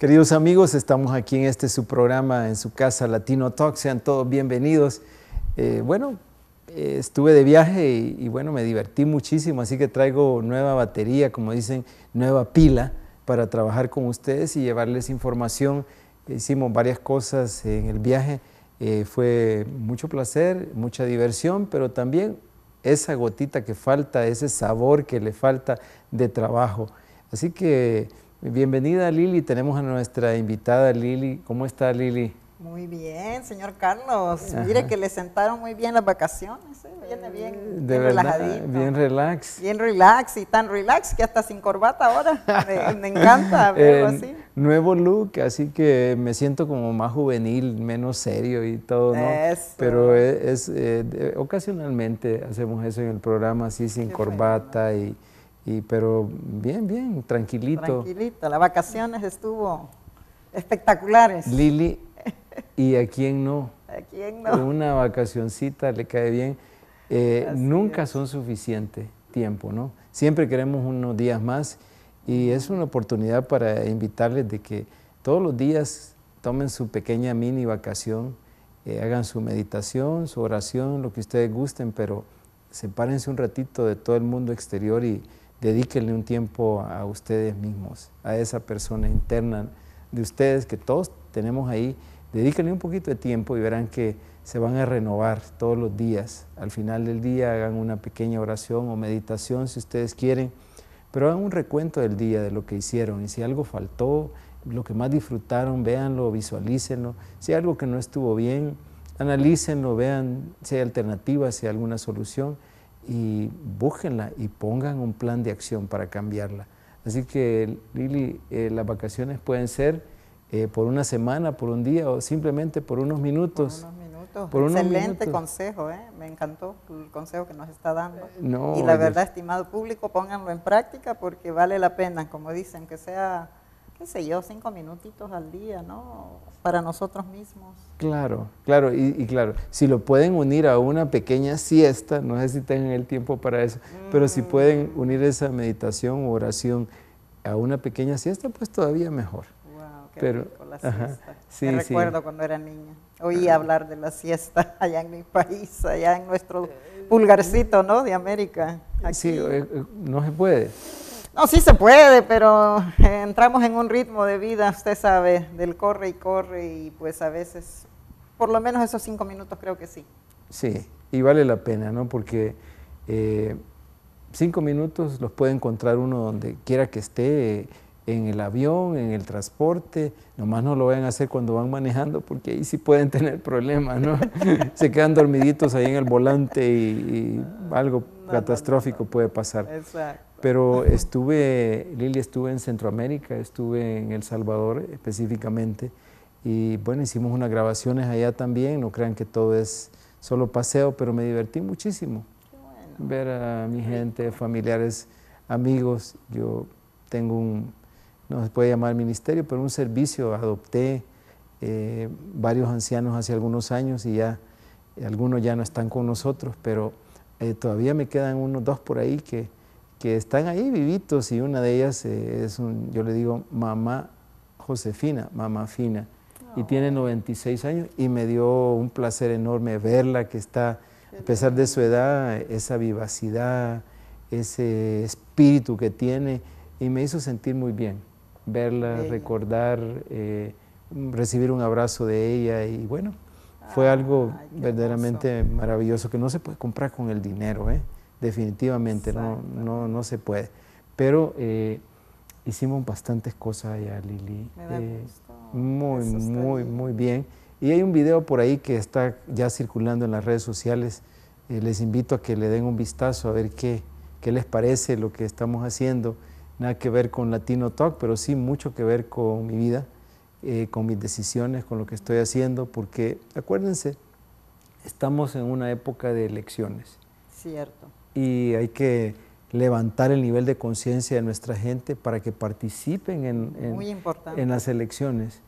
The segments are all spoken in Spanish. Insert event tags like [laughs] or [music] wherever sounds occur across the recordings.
Queridos amigos, estamos aquí en este su programa, en su casa Latino Talk. Sean todos bienvenidos. Eh, bueno, eh, estuve de viaje y, bueno, me divertí muchísimo, así que traigo nueva batería, como dicen, nueva pila para trabajar con ustedes y llevarles información. Hicimos varias cosas en el viaje. Eh, fue mucho placer, mucha diversión, pero también esa gotita que falta, ese sabor que le falta de trabajo. Así que Bienvenida Lili, tenemos a nuestra invitada Lili. ¿Cómo está Lili? Muy bien, señor Carlos. Mire que le sentaron muy bien las vacaciones. ¿eh? Viene bien, bien Bien relax. Bien relax y tan relax que hasta sin corbata ahora. me, encanta [laughs] verlo así. Nuevo look, así que me siento como más juvenil, menos serio y todo, ¿no? Pero es, eh, ocasionalmente hacemos eso en el programa, así sin corbata y pero bien, bien, tranquilito. Tranquilito, las vacaciones estuvo espectaculares. Lili, [laughs] ¿y a quién no? ¿A quién no? Una vacacioncita le cae bien. Eh, nunca son suficiente tiempo, ¿no? Siempre queremos unos días más y es una oportunidad para invitarles de que todos los días tomen su pequeña mini vacación, eh, hagan su meditación, su oración, lo que ustedes gusten, pero sepárense un ratito de todo el mundo exterior y, dedíquenle un tiempo a ustedes mismos, a esa persona interna de ustedes que todos tenemos ahí, dedíquenle un poquito de tiempo y verán que se van a renovar todos los días. Al final del día hagan una pequeña oración o meditación si ustedes quieren, pero hagan un recuento del día de lo que hicieron y si algo faltó, lo que más disfrutaron, véanlo, visualícenlo. Si algo que no estuvo bien, analícenlo, vean si hay alternativas, si hay alguna solución y búsquenla y pongan un plan de acción para cambiarla. Así que, Lili, eh, las vacaciones pueden ser eh, por una semana, por un día o simplemente por unos minutos. Por unos minutos. Excelente consejo, ¿eh? me encantó el consejo que nos está dando. y la verdad, estimado público, pónganlo en práctica porque vale la pena, como dicen, que sea qué sé yo, cinco minutitos al día, ¿no? Para nosotros mismos. Claro, claro, y, claro, si lo pueden unir a una pequeña siesta, no sé si tengan el tiempo para eso, pero si mm. pueden unir esa meditación o oración a una pequeña siesta, pues todavía mejor. qué pero, rico, la Sí, Me recuerdo cuando era niña, oí hablar de la siesta [laughs] allá en mi país, allá en nuestro eh, pulgarcito, ¿no? De América. Sí, eh, eh, no se puede. No, sí se puede, pero [laughs] entramos en un ritmo de vida, usted sabe, del corre y corre y pues a veces, por lo menos esos cinco minutos creo que sí. Sí, y vale la pena, ¿no? Porque eh, cinco minutos los puede encontrar uno donde quiera que esté, en el avión, en el transporte, nomás no lo vayan a hacer cuando van manejando porque ahí sí pueden [laughs] tener problemas, ¿no? [laughs] Se quedan dormiditos ahí en el volante y, ah, algo catastrófico puede pasar. Exacto. Pero estuve, Lili, estuve en Centroamérica, estuve en El Salvador específicamente. Y bueno, hicimos unas grabaciones allá también. No crean que todo es solo paseo, pero me divertí muchísimo. bueno. Ver a mi gente, familiares, amigos. Yo tengo un, no se puede llamar ministerio, pero un servicio. Adopté eh, varios ancianos hace algunos años y ya algunos ya no están con nosotros, pero eh, todavía me quedan unos dos por ahí que que están ahí vivitos y una de ellas eh, es, un, yo le digo, mamá Josefina, mamá Fina, y tiene 96 años y me dio un placer enorme verla, que está, a pesar de su edad, esa vivacidad, ese espíritu que tiene, y me hizo sentir muy bien verla, recordar, eh, recibir un abrazo de ella y bueno, fue algo verdaderamente maravilloso que no se puede comprar con el dinero. ¿eh? definitivamente, no, no, no, se puede. Pero eh, hicimos bastantes cosas allá, Lili. Me eh, Muy, muy, muy bien. Y hay un video por ahí que está ya circulando en las redes sociales. Eh, les invito a que le den un vistazo a ver qué, qué les parece lo que estamos haciendo. Nada que ver con Latino Talk, pero sí mucho que ver con mi vida, con mis decisiones, con lo que estoy haciendo, porque acuérdense, estamos en una época de elecciones. Cierto y hay que levantar el nivel de conciencia de nuestra gente para que participen en, en, las elecciones.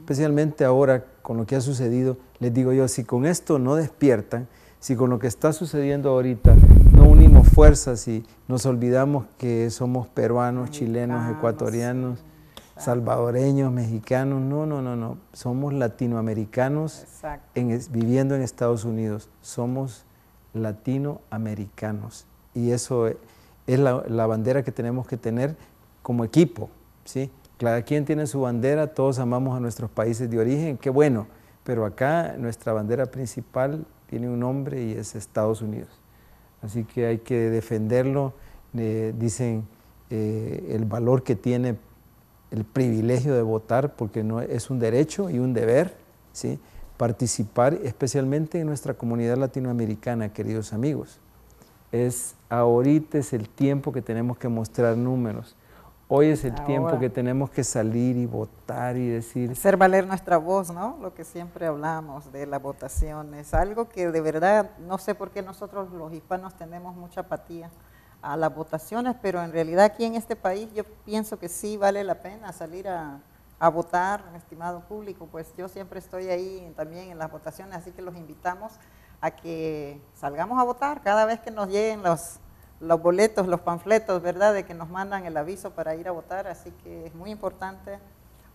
Especialmente ahora con lo que ha sucedido, les digo yo, si con esto no despiertan, si con lo que está sucediendo ahorita no unimos fuerzas y nos olvidamos que somos peruanos, chilenos, ecuatorianos, salvadoreños, mexicanos, no, no, no, no, somos latinoamericanos viviendo en Estados Unidos, somos latinoamericanos. Y eso es la, bandera que tenemos que tener como equipo. ¿sí? Cada quien tiene su bandera, todos amamos a nuestros países de origen, qué bueno, pero acá nuestra bandera principal tiene un nombre y es Estados Unidos. Así que hay que defenderlo, eh, dicen eh, el valor que tiene el privilegio de votar, porque no, es un derecho y un deber, ¿sí? participar especialmente en nuestra comunidad latinoamericana, queridos amigos. Es ahorita es el tiempo que tenemos que mostrar números. Hoy es el tiempo que tenemos que salir y votar y decir. Hacer valer nuestra voz, ¿no? Lo que siempre hablamos de la votación. Es algo que de verdad, no sé por qué nosotros los hispanos tenemos mucha apatía a las votaciones, pero en realidad aquí en este país yo pienso que sí vale la pena salir a, a votar, estimado público, pues yo siempre estoy ahí también en las votaciones, así que los invitamos a que salgamos a votar cada vez que nos lleguen los, los boletos, los panfletos, ¿verdad?, de que nos mandan el aviso para ir a votar, así que es muy importante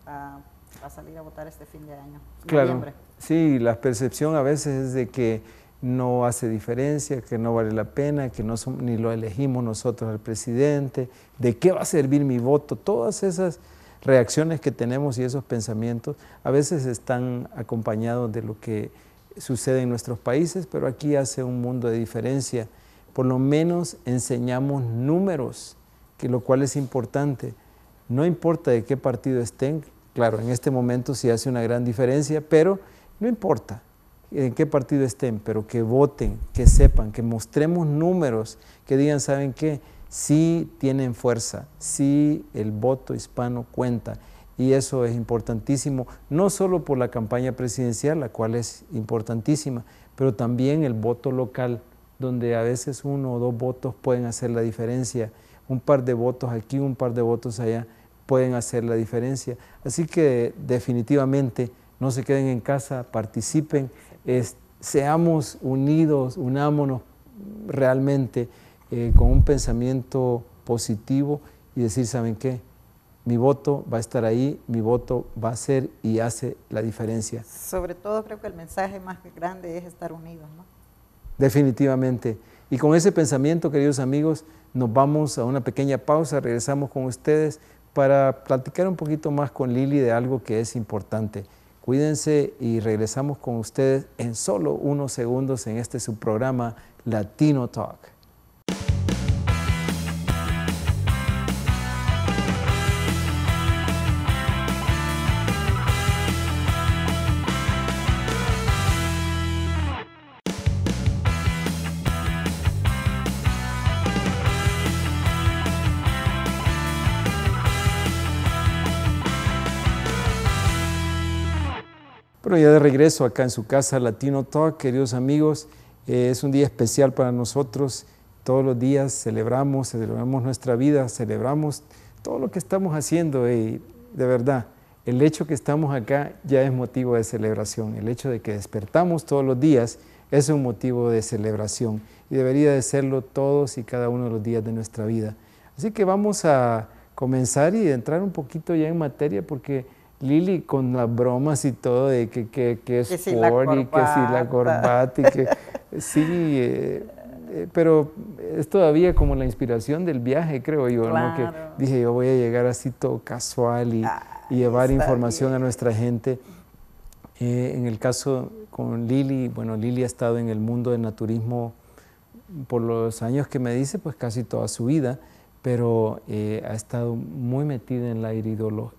ah, a salir a votar este fin de año. Claro, noviembre. sí, la percepción a veces es de que no hace diferencia, que no vale la pena, que no ni lo elegimos nosotros al presidente, de qué va a servir mi voto, todas esas reacciones que tenemos y esos pensamientos a veces están acompañados de lo que sucede en nuestros países, pero aquí hace un mundo de diferencia. Por lo menos enseñamos números, que lo cual es importante. No importa de qué partido estén, claro, en este momento sí hace una gran diferencia, pero no importa en qué partido estén, pero que voten, que sepan, que mostremos números, que digan, ¿saben qué? sí tienen fuerza, sí el voto hispano cuenta. Y eso es importantísimo, no solo por la campaña presidencial, la cual es importantísima, pero también el voto local, donde a veces uno o dos votos pueden hacer la diferencia. Un par de votos aquí, un par de votos allá pueden hacer la diferencia. Así que definitivamente no se queden en casa, participen, seamos unidos, unámonos realmente. Eh, con un pensamiento positivo y decir, ¿saben qué? Mi voto va a estar ahí, mi voto va a ser y hace la diferencia. Sobre todo creo que el mensaje más grande es estar unidos, ¿no? Definitivamente. Y con ese pensamiento, queridos amigos, nos vamos a una pequeña pausa, regresamos con ustedes para platicar un poquito más con Lili de algo que es importante. Cuídense y regresamos con ustedes en solo unos segundos en este subprograma Latino Talk. de regreso acá en su casa Latino Talk, queridos amigos. Eh, es un día especial para nosotros. Todos los días celebramos, celebramos nuestra vida, celebramos todo lo que estamos haciendo. Y de verdad, el hecho que estamos acá ya es motivo de celebración. El hecho de que despertamos todos los días es un motivo de celebración y debería de serlo todos y cada uno de los días de nuestra vida. Así que vamos a comenzar y entrar un poquito ya en materia porque Lili con las bromas y todo de que, que es que y que si la corbata y que [laughs] sí, eh, eh, pero es todavía como la inspiración del viaje, creo yo, ¿no? Que dije, yo voy a llegar así todo casual y, ah, llevar información a nuestra gente. Eh, en el caso con Lili, bueno, Lili ha estado en el mundo del naturismo por los años que me dice, pues casi toda su vida pero eh, ha estado muy metida en la iridología,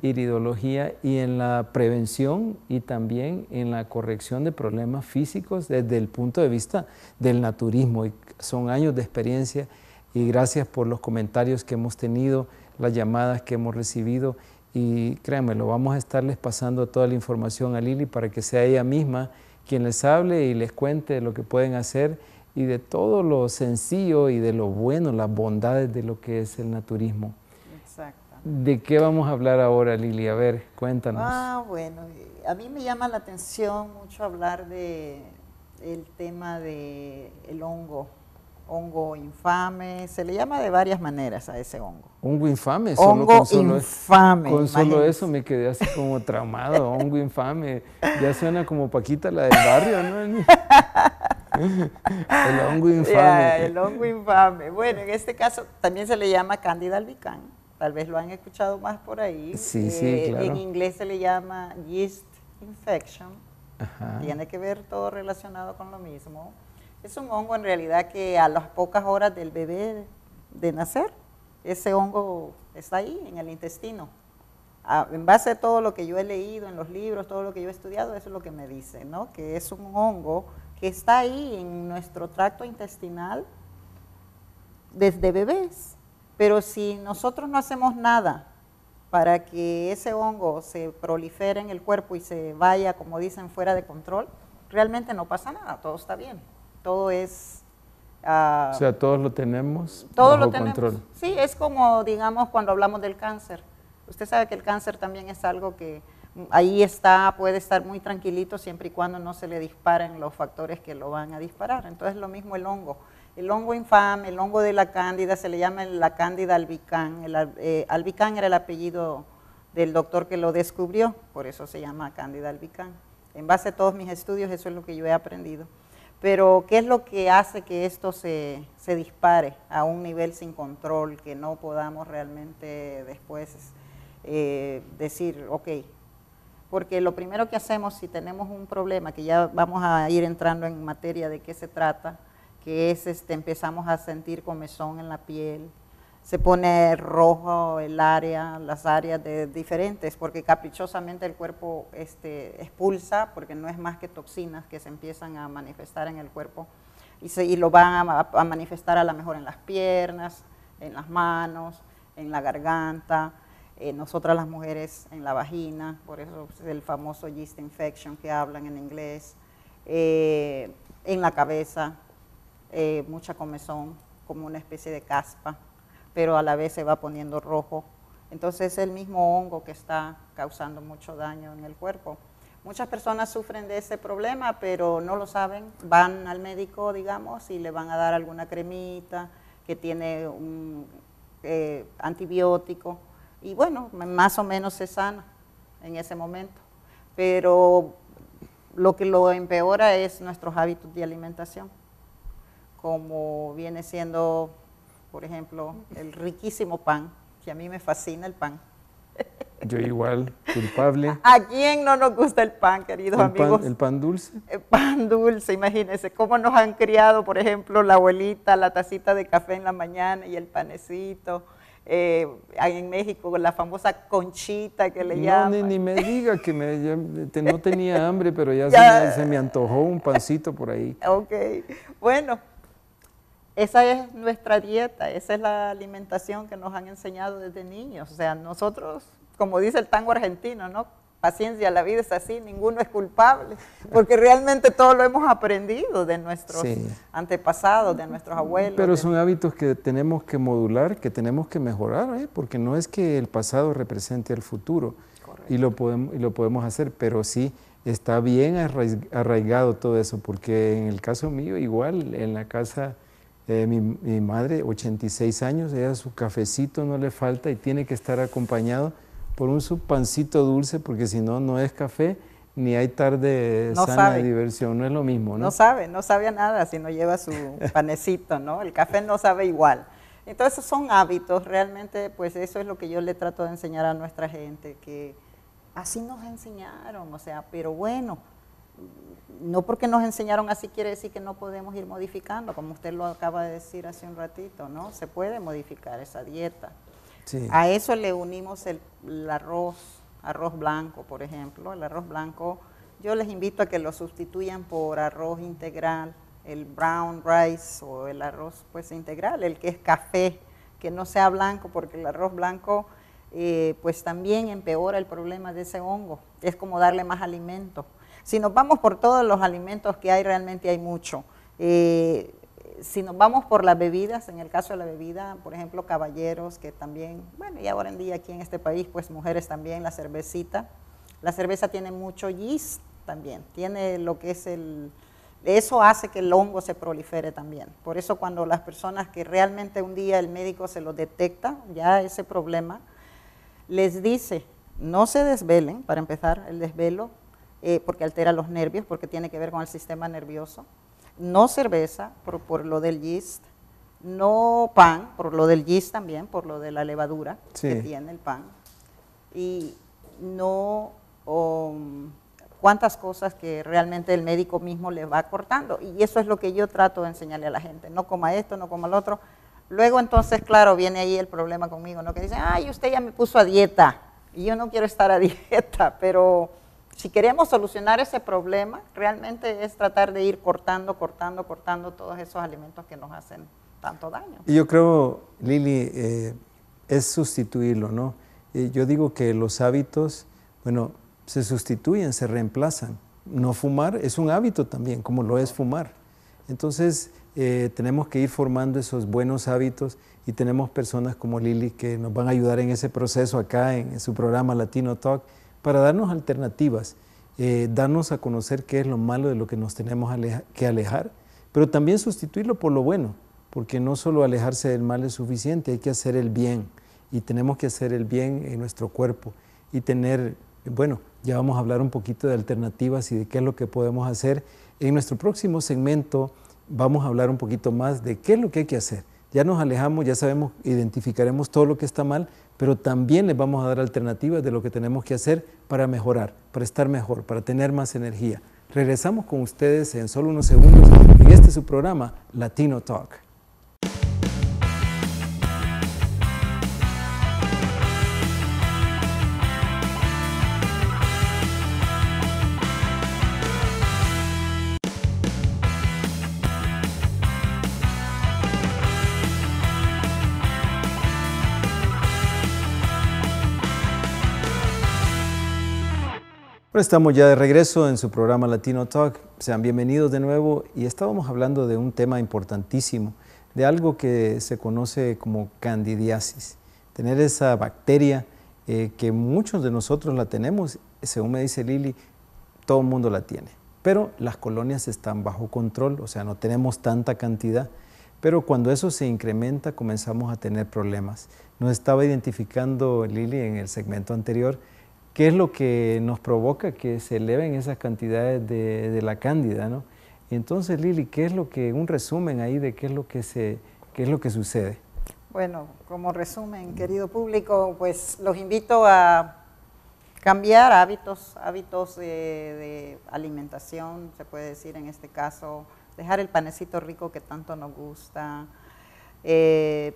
iridología, y en la prevención y también en la corrección de problemas físicos desde el punto de vista del naturismo. Y son años de experiencia y gracias por los comentarios que hemos tenido, las llamadas que hemos recibido y créanme, lo vamos a estarles pasando toda la información a Lili para que sea ella misma quien les hable y les cuente lo que pueden hacer y de todo lo sencillo y de lo bueno, las bondades de lo que es el naturismo. Exacto. ¿De qué vamos a hablar ahora, Lili? A ver, cuéntanos. Ah, bueno, a mí me llama la atención mucho hablar de el tema del hongo hongo infame, se le llama de varias maneras a ese hongo. Hongo infame, solo hongo e- infame. Con solo eso me quedé así como traumado, hongo infame. Ya suena como Paquita la del barrio, ¿no? el [laughs] hongo infame. el hongo infame. Bueno, en este caso también se le llama candida albicans, tal vez lo han escuchado más por ahí. Sí, sí, eh, claro. En inglés se le llama yeast infection. Tiene que ver todo relacionado con lo mismo. Es un hongo en realidad que a las pocas horas del bebé de nacer, ese hongo está ahí en el intestino. Ah, en base a todo lo que yo he leído en los libros, todo lo que yo he estudiado, eso es lo que me dice, ¿no? Que es un hongo que está ahí en nuestro tracto intestinal desde bebés. Pero si nosotros no hacemos nada para que ese hongo se prolifere en el cuerpo y se vaya, como dicen, fuera de control, realmente no pasa nada, todo está bien todo es... Ah, o sea, todos lo tenemos todo lo tenemos. Sí, es como, digamos, cuando hablamos del cáncer. Usted sabe que el cáncer también es algo que ahí está, puede estar muy tranquilito siempre y cuando no se le disparen los factores que lo van a disparar. Entonces, lo mismo el hongo. El hongo infame, el hongo de la cándida, se le llama la cándida albicán. El, eh, albicán era el apellido del doctor que lo descubrió, por eso se llama cándida albicán. En base a todos mis estudios, eso es lo que yo he aprendido. Pero, ¿qué es lo que hace que esto se, dispare a un nivel sin control, que no podamos realmente después eh, decir, ok, porque lo primero que hacemos si tenemos un problema, que ya vamos a ir entrando en materia de qué se trata, que es este, empezamos a sentir comezón en la piel, se pone rojo el área, las áreas diferentes, porque caprichosamente el cuerpo este, expulsa, porque no es más que toxinas que se empiezan a manifestar en el cuerpo y, lo van a, manifestar a lo mejor en las piernas, en las manos, en la garganta, eh, nosotras las mujeres en la vagina, por eso el famoso yeast infection que hablan en inglés, eh, en la cabeza, eh, mucha comezón, como una especie de caspa pero a la vez se va poniendo rojo. Entonces es el mismo hongo que está causando mucho daño en el cuerpo. Muchas personas sufren de ese problema, pero no lo saben. Van al médico, digamos, y le van a dar alguna cremita que tiene un eh, antibiótico. Y bueno, más o menos se sana en ese momento. Pero lo que lo empeora es nuestros hábitos de alimentación, como viene siendo por ejemplo, el riquísimo pan, que a mí me fascina el pan. Yo igual, culpable. [laughs] ¿A quién no nos gusta el pan, queridos el amigos? Pan, ¿El pan dulce? El pan dulce, imagínense cómo nos han criado, por ejemplo, la abuelita, la tacita de café en la mañana y el panecito. Eh, en México, la famosa conchita que le llaman. Ni, me diga que me, no tenía hambre, pero [laughs] ya, Se, me, se, me, antojó un pancito por ahí. Ok, bueno, esa es nuestra dieta, esa es la alimentación que nos han enseñado desde niños. O sea, nosotros, como dice el tango argentino, ¿no? Paciencia, la vida es así, ninguno es culpable, porque realmente todo lo hemos aprendido de nuestros antepasados, de nuestros abuelos. Pero son hábitos que tenemos que modular, que tenemos que mejorar, ¿eh? porque no es que el pasado represente el futuro y lo, podemos, y lo podemos hacer, pero sí está bien arraigado todo eso, porque en el caso mío, igual en la casa eh, mi, madre, 86 años, ella su cafecito no le falta y tiene que estar acompañado por un su pancito dulce, porque si no, no es café ni hay tarde sana de diversión, no es lo mismo, ¿no? No sabe, no sabe a nada si no lleva su [laughs] panecito, ¿no? El café no sabe igual. Entonces son hábitos, realmente pues eso es lo que yo le trato de enseñar a nuestra gente, que así nos enseñaron, o sea, pero bueno, no porque nos enseñaron así quiere decir que no podemos ir modificando, como usted lo acaba de decir hace un ratito, ¿no? Se puede modificar esa dieta. A eso le unimos el, arroz, arroz blanco, por ejemplo. El arroz blanco, yo les invito a que lo sustituyan por arroz integral, el brown rice o el arroz pues integral, el que es café, que no sea blanco, porque el arroz blanco eh, pues también empeora el problema de ese hongo. Es como darle más alimento si nos vamos por todos los alimentos que hay, realmente hay mucho. Eh, si nos vamos por las bebidas, en el caso de la bebida, por ejemplo, caballeros, que también, bueno, y ahora en día aquí en este país, pues mujeres también, la cervecita. La cerveza tiene mucho gis también, tiene lo que es el... Eso hace que el hongo se prolifere también. Por eso cuando las personas que realmente un día el médico se lo detecta, ya ese problema, les dice, no se desvelen, para empezar el desvelo, eh, porque altera los nervios, porque tiene que ver con el sistema nervioso. No cerveza, por, por lo del yeast. No pan, por lo del yeast también, por lo de la levadura que tiene el pan. Y no cuántas cosas que realmente el médico mismo le va cortando. Y eso es lo que yo trato de enseñarle a la gente. No coma esto, no coma lo otro. Luego entonces, claro, viene ahí el problema conmigo, ¿no? Que dicen, ay, usted ya me puso a dieta. Y yo no quiero estar a [laughs] dieta, pero si queremos solucionar ese problema, realmente es tratar de ir cortando, cortando, cortando todos esos alimentos que nos hacen tanto daño. Y Yo creo, Lili, eh, es sustituirlo, ¿no? Eh, yo digo que los hábitos, bueno, se sustituyen, se reemplazan. No fumar es un hábito también, como lo es fumar. Entonces, eh, tenemos que ir formando esos buenos hábitos y tenemos personas como Lili que nos van a ayudar en ese proceso acá en su programa Latino Talk para darnos alternativas, eh, darnos a conocer qué es lo malo de lo que nos tenemos que alejar, pero también sustituirlo por lo bueno, porque no solo alejarse del mal es suficiente, hay que hacer el bien y tenemos que hacer el bien en nuestro cuerpo y tener, bueno, ya vamos a hablar un poquito de alternativas y de qué es lo que podemos hacer. En nuestro próximo segmento vamos a hablar un poquito más de qué es lo que hay que hacer. Ya nos alejamos, ya sabemos, identificaremos todo lo que está mal, pero también les vamos a dar alternativas de lo que tenemos que hacer para mejorar, para estar mejor, para tener más energía. Regresamos con ustedes en solo unos segundos en este es su programa Latino Talk. estamos ya de regreso en su programa Latino Talk. Sean bienvenidos de nuevo y estábamos hablando de un tema importantísimo, de algo que se conoce como candidiasis. Tener esa bacteria eh, que muchos de nosotros la tenemos, según me dice Lili, todo el mundo la tiene. Pero las colonias están bajo control, o sea, no tenemos tanta cantidad. Pero cuando eso se incrementa comenzamos a tener problemas. Nos estaba identificando Lili en el segmento anterior ¿Qué es lo que nos provoca que se eleven esas cantidades de, la cándida? ¿no? Entonces, Lili, ¿qué es lo que, un resumen ahí de qué es lo que, se, qué es lo que sucede? Bueno, como resumen, querido público, pues los invito a cambiar hábitos, hábitos de, alimentación, se puede decir en este caso, dejar el panecito rico que tanto nos gusta, eh,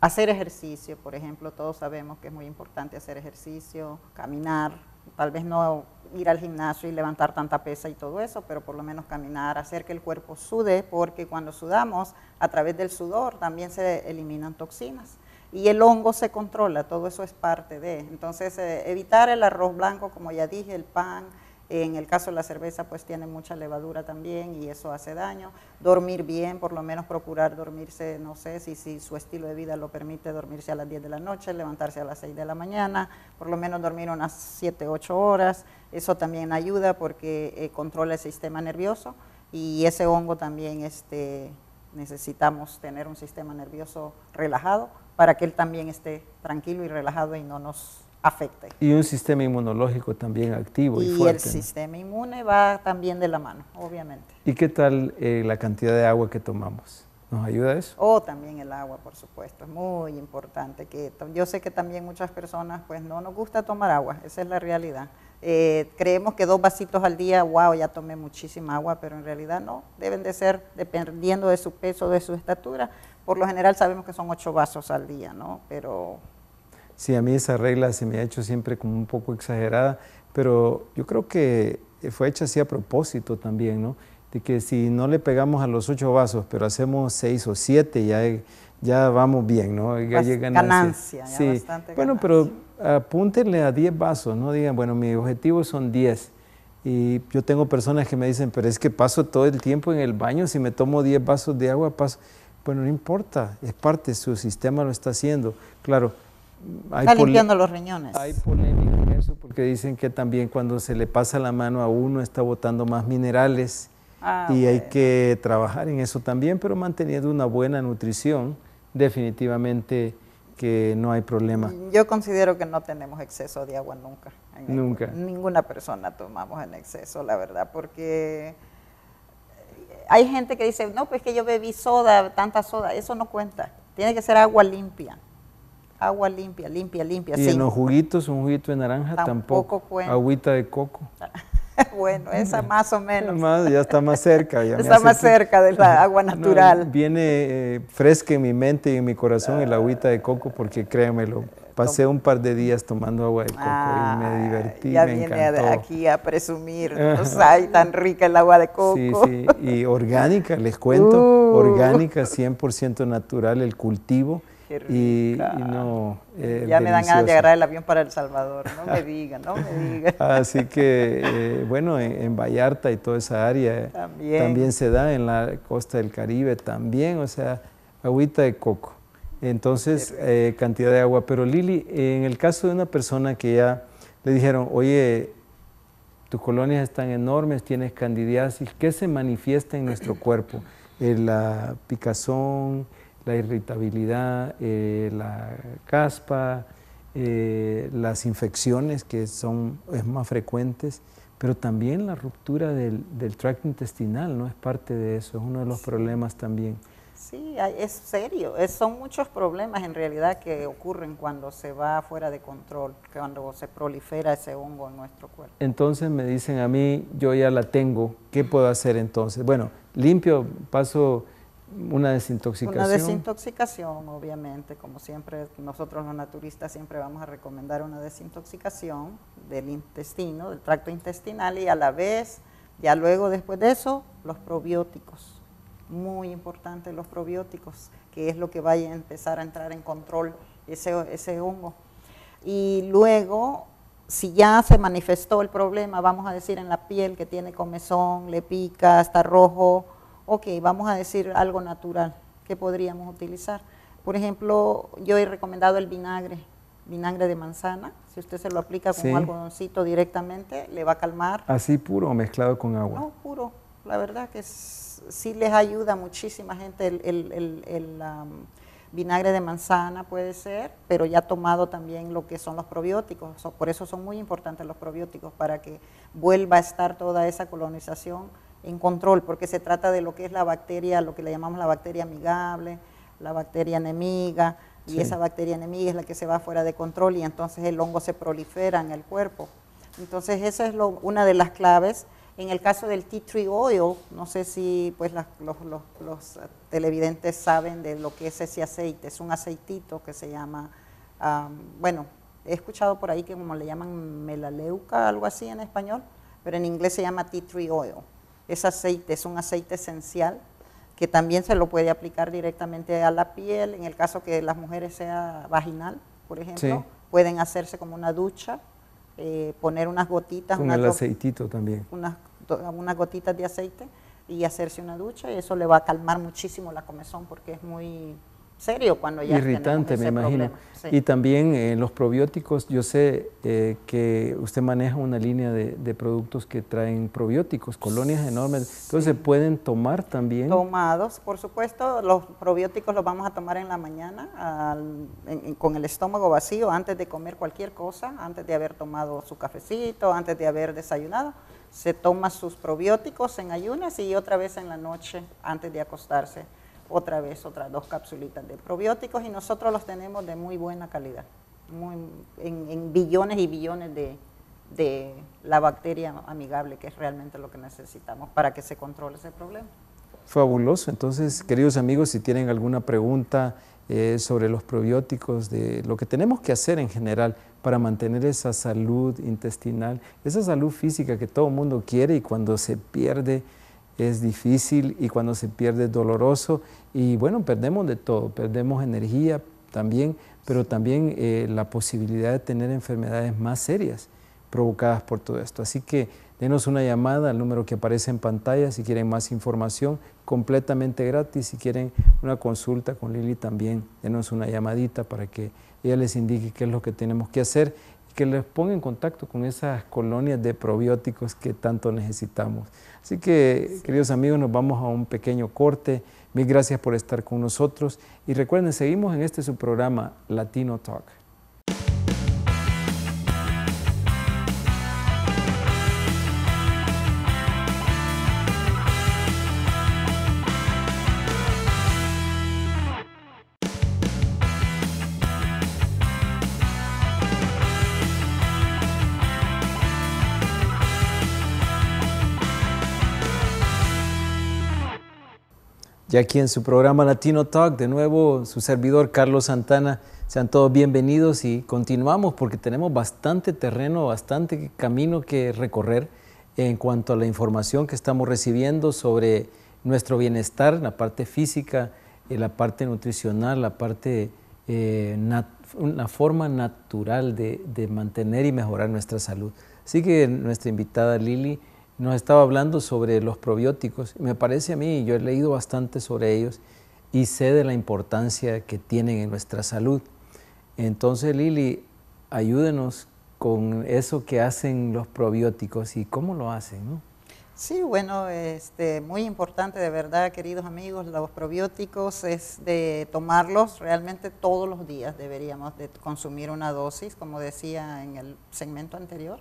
Hacer ejercicio, por ejemplo, todos sabemos que es muy importante hacer ejercicio, caminar, tal vez no ir al gimnasio y levantar tanta pesa y todo eso, pero por lo menos caminar, hacer que el cuerpo sude, porque cuando sudamos, a través del sudor también se eliminan toxinas. Y el hongo se controla, todo eso es parte de. Entonces, eh, evitar el arroz blanco, como ya dije, el pan, en el caso de la cerveza, pues tiene mucha levadura también y eso hace daño. Dormir bien, por lo menos procurar dormirse, no sé si, si su estilo de vida lo permite, dormirse a las 10 de la noche, levantarse a las 6 de la mañana, por lo menos dormir unas 7, 8 horas. Eso también ayuda porque eh, controla el sistema nervioso y ese hongo también este, necesitamos tener un sistema nervioso relajado para que él también esté tranquilo y relajado y no nos afecta. Y un sistema inmunológico también activo y, fuerte. Y el sistema inmune va también de la mano, obviamente. ¿Y qué tal eh, la cantidad de agua que tomamos? ¿Nos ayuda eso? Oh, también el agua, por supuesto, es muy importante. Que, yo sé que también muchas personas pues no nos gusta tomar agua, esa es la realidad. Eh, creemos que dos vasitos al día, wow, ya tomé muchísima agua, pero en realidad no, deben de ser, dependiendo de su peso, de su estatura, por lo general sabemos que son ocho vasos al día, ¿no? Pero Sí, a mí esa regla se me ha hecho siempre como un poco exagerada, pero yo creo que fue hecha así a propósito también, ¿no? De que si no le pegamos a los ocho vasos, pero hacemos seis o siete, ya, ya vamos bien, ¿no? Ya llegan ganancia, sí. bueno, pero apúntenle a diez vasos, ¿no? Digan, bueno, mi objetivo son diez. Y yo tengo personas que me dicen, pero es que paso todo el tiempo en el baño, si me tomo diez vasos de agua, paso. Bueno, no importa, es parte, su sistema lo está haciendo. Claro, Está limpiando los riñones. Hay polémica en eso porque dicen que también cuando se le pasa la mano a uno está botando más minerales ah, y hay que trabajar en eso también, pero manteniendo una buena nutrición, definitivamente que no hay problema. Yo considero que no tenemos exceso de agua nunca. nunca. ninguna persona tomamos en exceso, la verdad, porque hay gente que dice, no, pues que yo bebí soda, tanta soda, eso no cuenta. Tiene que ser agua limpia agua limpia, limpia, limpia. Y sí. en los juguitos, un juguito de naranja tampoco. tampoco agüita de coco. [laughs] bueno, esa más o menos. ya está más cerca. Ya [laughs] está más cerca de la [laughs] agua natural. viene eh, fresca en mi mente y en mi corazón el agüita de coco porque créamelo, pasé un par de días tomando agua de coco y me ah, divertí. Ya viene aquí a presumir, no sea, pues, tan rica el agua de coco. Sí, sí, y orgánica, les cuento, uh. orgánica, 100% natural el cultivo. Y, no. Eh, ya me dan ganas de agarrar el avión para El Salvador, no me [laughs] digan, no me digan. Así que, eh, bueno, en, Vallarta y toda esa área eh, también. se da, en la costa del Caribe también, o sea, agüita de coco. Entonces, cantidad de agua. Pero Lili, en el caso de una persona que ya le dijeron, oye, tus colonias están enormes, tienes candidiasis, ¿qué se manifiesta en nuestro cuerpo? La picazón, la irritabilidad, eh, la caspa, eh, las infecciones que son es más frecuentes, pero también la ruptura del, tracto intestinal no es parte de eso, es uno de los problemas también. Sí, es serio, son muchos problemas en realidad que ocurren cuando se va fuera de control, cuando se prolifera ese hongo en nuestro cuerpo. Entonces me dicen a mí, yo ya la tengo, ¿qué puedo hacer entonces? Bueno, limpio, paso una desintoxicación. Una desintoxicación, obviamente, como siempre, nosotros los naturistas siempre vamos a recomendar una desintoxicación del intestino, del tracto intestinal y a la vez, ya luego después de eso, los probióticos. Muy importante los probióticos, que es lo que vaya a empezar a entrar en control ese, ese hongo. Y luego si ya se manifestó el problema, vamos a decir en la piel que tiene comezón, le pica, está rojo, ok, vamos a decir algo natural que podríamos utilizar. Por ejemplo, yo he recomendado el vinagre, vinagre de manzana. Si usted se lo aplica con un algodoncito directamente, le va a calmar. ¿Así puro o mezclado con agua? No, puro. La verdad que sí les ayuda muchísima gente el, vinagre de manzana puede ser, pero ya tomado también lo que son los probióticos. Por eso son muy importantes los probióticos, para que vuelva a estar toda esa colonización en control, porque se trata de lo que es la bacteria, lo que le llamamos la bacteria amigable, la bacteria enemiga, y esa bacteria enemiga es la que se va fuera de control y entonces el hongo se prolifera en el cuerpo. Entonces esa es una de las claves. En el caso del tea tree oil, no sé si pues los, televidentes saben de lo que es ese aceite, es un aceitito que se llama, bueno, he escuchado por ahí que como le llaman melaleuca, algo así en español, pero en inglés se llama tea tree oil. Es aceite es un aceite esencial que también se lo puede aplicar directamente a la piel, en el caso que las mujeres sea vaginal, por ejemplo, pueden hacerse como una ducha, eh, poner unas gotitas. un aceitito también. unas gotitas de aceite y hacerse una ducha y eso le va a calmar muchísimo la comezón porque es muy serio cuando ya irritante, me imagino. Y también eh, los probióticos, yo sé eh, que usted maneja una línea de, productos que traen probióticos, colonias enormes, entonces se pueden tomar también. Tomados, por supuesto, los probióticos los vamos a tomar en la mañana con el estómago vacío antes de comer cualquier cosa, antes de haber tomado su cafecito, antes de haber desayunado se toma sus probióticos en ayunas y otra vez en la noche antes de acostarse otra vez otras dos capsulitas de probióticos y nosotros los tenemos de muy buena calidad, en, billones y billones de, la bacteria amigable, que es realmente lo que necesitamos para que se controle ese problema. Fabuloso. Entonces, queridos amigos, si tienen alguna pregunta eh, sobre los probióticos, de lo que tenemos que hacer en general para mantener esa salud intestinal, esa salud física que todo el mundo quiere y cuando se pierde, es difícil y cuando se pierde es doloroso y bueno, perdemos de todo, perdemos energía también, pero también eh, la posibilidad de tener enfermedades más serias provocadas por todo esto. Así que denos una llamada al número que aparece en pantalla si quieren más información, completamente gratis, si quieren una consulta con Lili también, denos una llamadita para que ella les indique qué es lo que tenemos que hacer que les ponga en contacto con esas colonias de probióticos que tanto necesitamos. Así que, queridos amigos, nos vamos a un pequeño corte. Mil gracias por estar con nosotros y recuerden, seguimos en este su programa Latino Talk. Ya aquí en su programa Latino Talk, de nuevo su servidor Carlos Santana. Sean todos bienvenidos y continuamos porque tenemos bastante terreno, bastante camino que recorrer en cuanto a la información que estamos recibiendo sobre nuestro bienestar, la parte física, eh, la parte nutricional, la parte, eh, una forma natural de, de, mantener y mejorar nuestra salud. Así que nuestra invitada Lili nos estaba hablando sobre los probióticos. Me parece a mí, yo he leído bastante sobre ellos y sé de la importancia que tienen en nuestra salud. Entonces, Lili, ayúdenos con eso que hacen los probióticos y cómo lo hacen, Sí, bueno, este, muy importante de verdad, queridos amigos, los probióticos es de tomarlos realmente todos los días, deberíamos de consumir una dosis, como decía en el segmento anterior,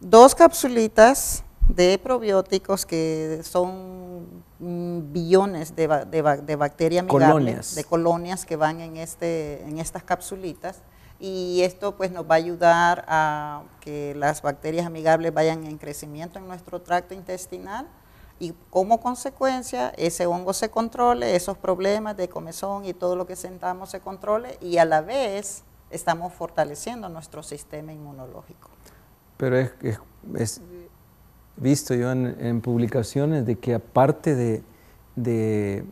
dos capsulitas de probióticos que son mm, billones de, de, bacterias amigables, de colonias que van en, este, en estas capsulitas y esto pues nos va a ayudar a que las bacterias amigables vayan en crecimiento en nuestro tracto intestinal y como consecuencia ese hongo se controle, esos problemas de comezón y todo lo que sentamos se controle y a la vez estamos fortaleciendo nuestro sistema inmunológico. Pero es, visto yo en, publicaciones de que aparte de, de,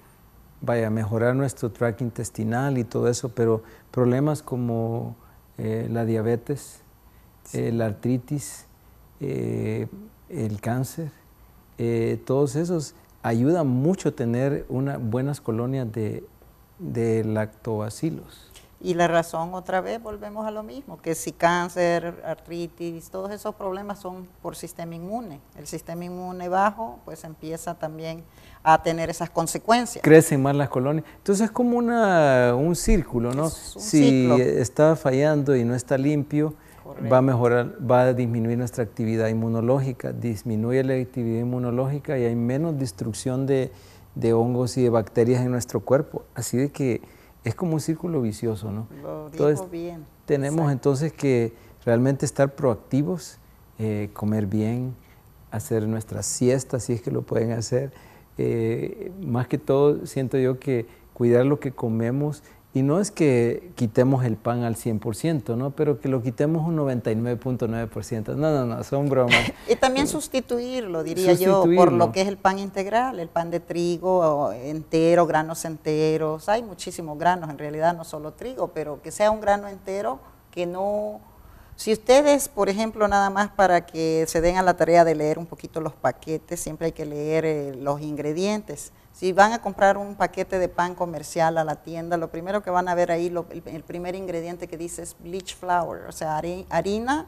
vaya, mejorar nuestro tracto intestinal y todo eso, pero problemas como eh, la diabetes, eh, la artritis, eh, el cáncer, todos esos, ayudan mucho tener una, buenas colonias de, de lactobacilos. Y la razón, otra vez, volvemos a lo mismo, que si cáncer, artritis, todos esos problemas son por sistema inmune. El sistema inmune bajo, pues empieza también a tener esas consecuencias. Crecen más las colonias. Entonces es como una, un círculo, ¿no? si está fallando y no está limpio, va a mejorar, va a disminuir nuestra actividad inmunológica, disminuye la actividad inmunológica y hay menos destrucción de, de hongos y de bacterias en nuestro cuerpo. Así de que es como un círculo vicioso, ¿no? entonces, bien. Tenemos entonces que realmente estar proactivos, eh, comer bien, hacer nuestras siestas, si es que lo pueden hacer. Eh, más que todo, siento yo que cuidar lo que comemos y no es que quitemos el pan al 100%, ¿no? Pero que lo quitemos un 99.9%. No, no, no, son bromas. [laughs] y también sustituirlo, diría yo, por lo que es el pan integral, el pan de trigo entero, granos enteros. Hay muchísimos granos, en realidad no solo trigo, pero que sea un grano entero que no... Si ustedes, por ejemplo, nada más para que se den a la tarea de leer un poquito los paquetes, siempre hay que leer eh, los ingredientes si van a comprar un paquete de pan comercial a la tienda, lo primero que van a ver ahí, el, primer ingrediente que dice es bleach flour, o sea, harina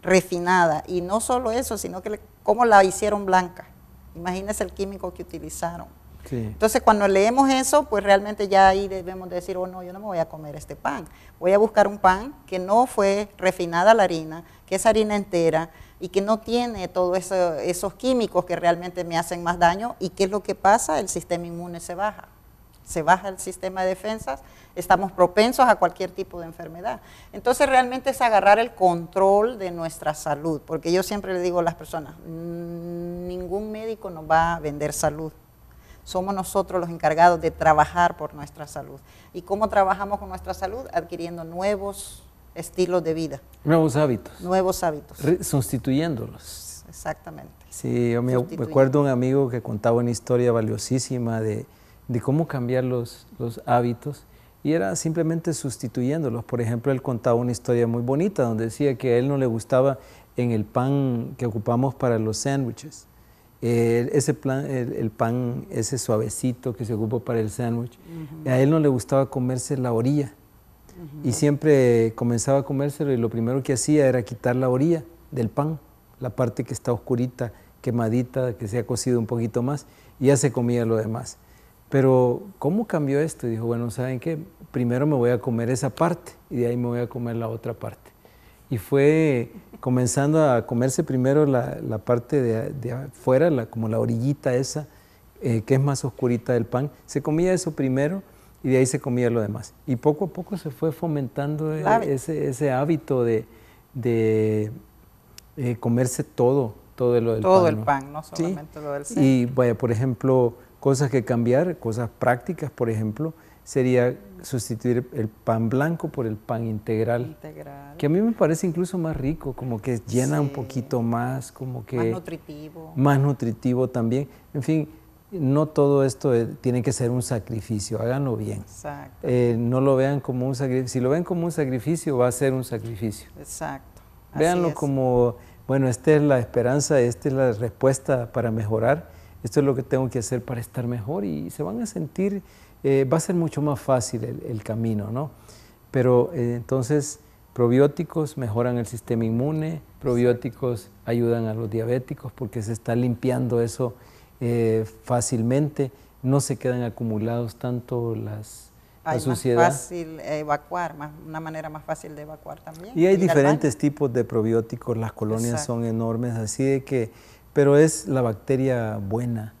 refinada. Y no solo eso, sino que cómo la hicieron blanca. Imagínense el químico que utilizaron. Entonces, cuando leemos eso, pues realmente ya ahí debemos decir, oh no, yo no me voy a comer este pan. Voy a buscar un pan que no fue refinada la harina, que es harina entera, y que no tiene todos esos químicos que realmente me hacen más daño. ¿Y qué es lo que pasa? El sistema inmune se baja. Se baja el sistema de defensas, estamos propensos a cualquier tipo de enfermedad. Entonces realmente es agarrar el control de nuestra salud, porque yo siempre le digo a las personas, mm, ningún médico nos va a vender salud, somos nosotros los encargados de trabajar por nuestra salud. ¿Y cómo trabajamos con nuestra salud? Adquiriendo nuevos Estilos de vida. Nuevos hábitos. Nuevos hábitos. sustituyéndolos. Exactamente. Sí, yo me acuerdo un amigo que contaba una historia valiosísima de, cómo cambiar los, hábitos y era simplemente sustituyéndolos. Por ejemplo, él contaba una historia muy bonita donde decía que a él no le gustaba en el pan que ocupamos para los sándwiches. ese plan, el, pan, ese suavecito que se ocupa para el sándwich, a él no le gustaba comerse la orilla. Y siempre comenzaba a comérselo y lo primero que hacía era quitar la orilla del pan, la parte que está oscurita, quemadita, que se ha cocido un poquito más, y ya se comía lo demás. Pero, ¿cómo cambió esto? dijo, bueno, ¿saben qué? Primero me voy a comer esa parte y de ahí me voy a comer la otra parte. Y fue comenzando a comerse primero la, la parte de, de afuera, la, como la orillita esa, eh, que es más oscurita del pan. Se comía eso primero y de ahí se comía lo demás. Y poco a poco se fue fomentando e-, ese, hábito de, de eh, comerse todo, todo lo del pan. el pan, no, solamente lo del Y vaya, por ejemplo, cosas que cambiar, cosas prácticas, por ejemplo, sería sustituir el pan blanco por el pan integral, Que a mí me parece incluso más rico, como que llena un poquito más, como que... Más nutritivo. Más nutritivo también. En fin, no todo esto eh, tiene que ser un sacrificio, háganlo bien. Exacto. Eh, no lo vean como un Si lo ven como un sacrificio, va a ser un sacrificio. Exacto. Véanlo como, bueno, esta es la esperanza, esta es la respuesta para mejorar, esto es lo que tengo que hacer para estar mejor y se van a sentir, eh, va a ser mucho más fácil el, camino, ¿no? Pero entonces, probióticos mejoran el sistema inmune, probióticos ayudan a los diabéticos porque se está limpiando eso eh, fácilmente, no se quedan acumulados tanto las, la suciedad. Más fácil evacuar, más, una manera más fácil de evacuar también. Y hay diferentes tipos de probióticos, las colonias son enormes, así de que, pero es la bacteria buena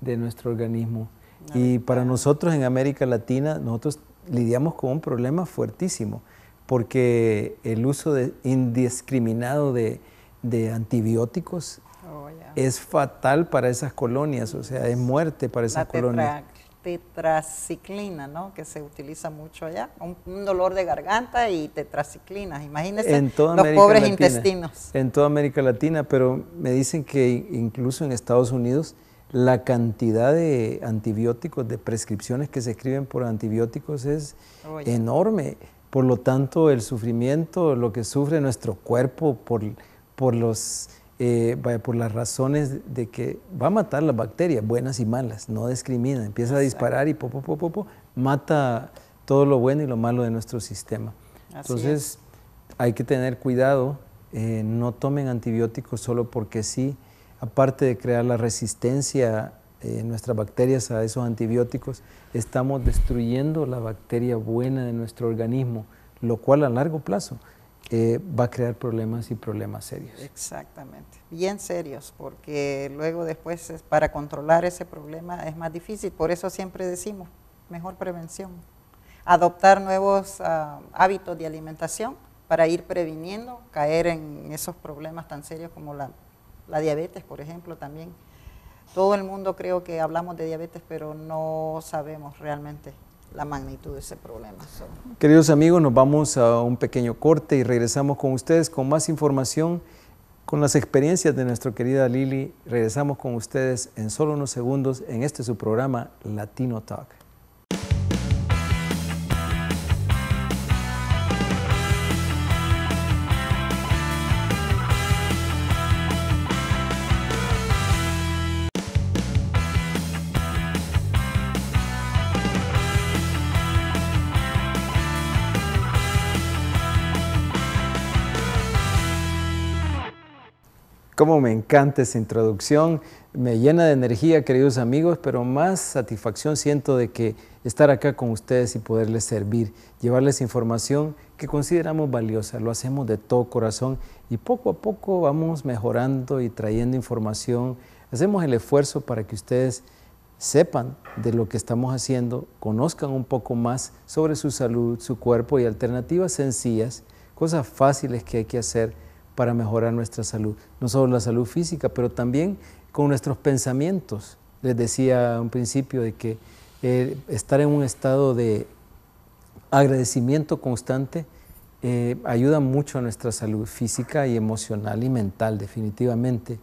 de nuestro organismo. y para nosotros en América Latina, nosotros lidiamos con un problema fuertísimo, porque el uso indiscriminado de, de antibióticos es fatal para esas colonias, o sea, es muerte para esas La Tetraciclina, ¿no? Que se utiliza mucho allá. Un, dolor de garganta y tetraciclina. Imagínense en los pobres intestinos. En toda América Latina, pero me dicen que incluso en Estados Unidos la cantidad de antibióticos, de prescripciones que se escriben por antibióticos es enorme. Por lo tanto, el sufrimiento, lo que sufre nuestro cuerpo por, por los eh, por las razones de que va a matar las bacterias, buenas y malas, no discrimina, empieza a disparar y mata todo lo bueno y lo malo de nuestro sistema. Entonces, hay que tener cuidado, eh, no tomen antibióticos solo porque sí, aparte de crear la resistencia eh, en nuestras bacterias a esos antibióticos, estamos destruyendo la bacteria buena de nuestro organismo, lo cual a largo plazo eh, va a crear problemas y problemas serios. Exactamente, bien serios, porque luego después para controlar ese problema es más difícil. Por eso siempre decimos, mejor prevención, adoptar nuevos ah, hábitos de alimentación para ir previniendo caer en esos problemas tan serios como la, la diabetes, por ejemplo, también. Todo el mundo creo que hablamos de diabetes, pero no sabemos realmente la magnitud de ese problema. Queridos amigos, nos vamos a un pequeño corte y regresamos con ustedes con más información, con las experiencias de nuestra querida Lili. Regresamos con ustedes en solo unos segundos en este su programa Latino Talk. Cómo me encanta esa introducción, me llena de energía, queridos amigos, pero más satisfacción siento de que estar acá con ustedes y poderles servir, llevarles información que consideramos valiosa. Lo hacemos de todo corazón y poco a poco vamos mejorando y trayendo información. Hacemos el esfuerzo para que ustedes sepan de lo que estamos haciendo, conozcan un poco más sobre su salud, su cuerpo y alternativas sencillas, cosas fáciles que hay que hacer para mejorar nuestra salud. No solo la salud física, pero también con nuestros pensamientos. Les decía un principio de que eh, estar en un estado de agradecimiento constante eh, ayuda mucho a nuestra salud física y emocional y mental, definitivamente.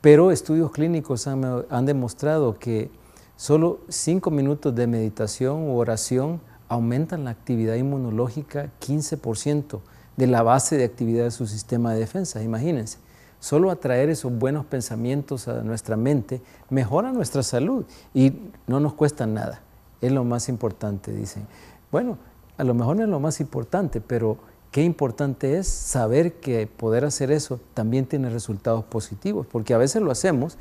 Pero estudios clínicos han, demostrado que solo cinco minutos de meditación u oración aumentan la actividad inmunológica 15% de la base de actividad de su sistema de defensa, imagínense. Solo atraer esos buenos pensamientos a nuestra mente mejora nuestra salud y no nos cuesta nada. Es lo más importante, dicen. Bueno, a lo mejor no es lo más importante, pero qué importante es saber que poder hacer eso también tiene resultados positivos, porque a veces lo hacemos